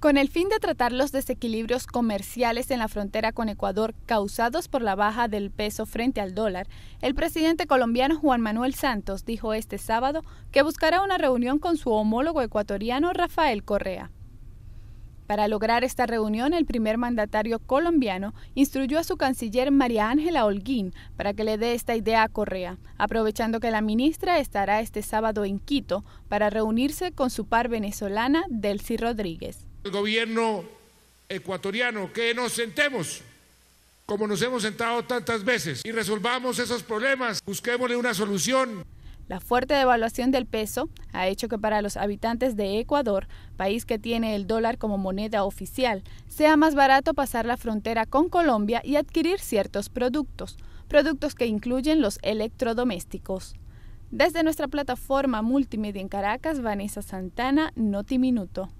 Con el fin de tratar los desequilibrios comerciales en la frontera con Ecuador causados por la baja del peso frente al dólar, el presidente colombiano Juan Manuel Santos dijo este sábado que buscará una reunión con su homólogo ecuatoriano Rafael Correa. Para lograr esta reunión, el primer mandatario colombiano instruyó a su canciller María Ángela Holguín para que le dé esta idea a Correa, aprovechando que la ministra estará este sábado en Quito para reunirse con su par venezolana Delcy Rodríguez el gobierno ecuatoriano, que nos sentemos como nos hemos sentado tantas veces y resolvamos esos problemas, busquémosle una solución. La fuerte devaluación del peso ha hecho que para los habitantes de Ecuador, país que tiene el dólar como moneda oficial, sea más barato pasar la frontera con Colombia y adquirir ciertos productos, productos que incluyen los electrodomésticos. Desde nuestra plataforma multimedia en Caracas, Vanessa Santana, Notiminuto.